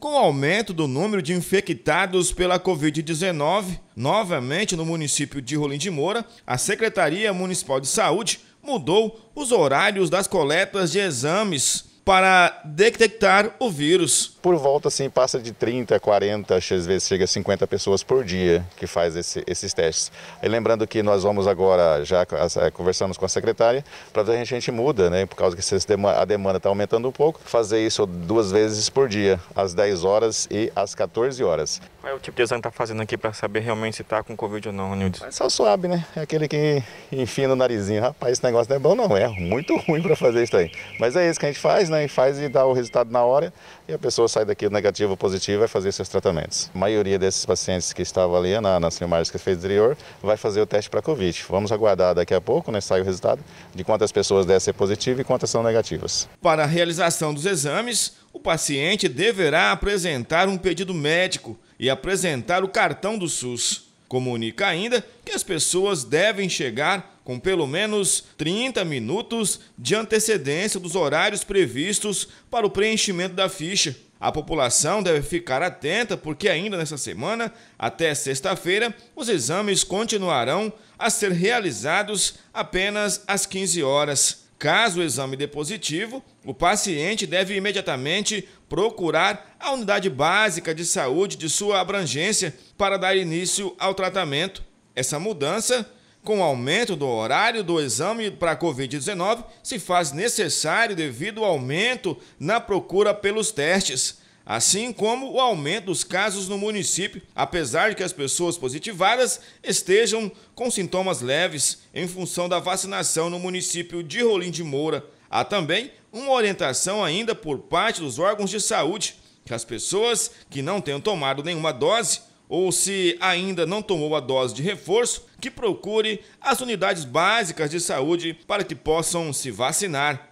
Com o aumento do número de infectados pela Covid-19, novamente no município de Rolim de Moura, a Secretaria Municipal de Saúde mudou os horários das coletas de exames para detectar o vírus. Por volta, assim, passa de 30, 40, às vezes chega a 50 pessoas por dia que faz esse, esses testes. E lembrando que nós vamos agora, já eh, conversamos com a secretária, para ver se a gente muda, né, por causa que a demanda está aumentando um pouco, fazer isso duas vezes por dia, às 10 horas e às 14 horas. Qual é o tipo de exame que está fazendo aqui para saber realmente se está com Covid ou não, Nildes? Só suave, né? É aquele que enfia no narizinho. Rapaz, esse negócio não é bom não, é muito ruim para fazer isso aí. Mas é isso que a gente faz, né? e faz e dá o resultado na hora e a pessoa sai daqui negativo ou positivo vai fazer seus tratamentos. A maioria desses pacientes que estavam ali na, nas filmagens que fez anterior vai fazer o teste para Covid. Vamos aguardar daqui a pouco, né, sai o resultado de quantas pessoas devem ser é positivas e quantas são negativas. Para a realização dos exames, o paciente deverá apresentar um pedido médico e apresentar o cartão do SUS. Comunica ainda que as pessoas devem chegar com pelo menos 30 minutos de antecedência dos horários previstos para o preenchimento da ficha. A população deve ficar atenta porque ainda nesta semana, até sexta-feira, os exames continuarão a ser realizados apenas às 15 horas. Caso o exame dê positivo, o paciente deve imediatamente procurar a unidade básica de saúde de sua abrangência para dar início ao tratamento. Essa mudança com o aumento do horário do exame para Covid-19, se faz necessário devido ao aumento na procura pelos testes, assim como o aumento dos casos no município, apesar de que as pessoas positivadas estejam com sintomas leves em função da vacinação no município de Rolim de Moura. Há também uma orientação ainda por parte dos órgãos de saúde que as pessoas que não tenham tomado nenhuma dose ou se ainda não tomou a dose de reforço, que procure as unidades básicas de saúde para que possam se vacinar.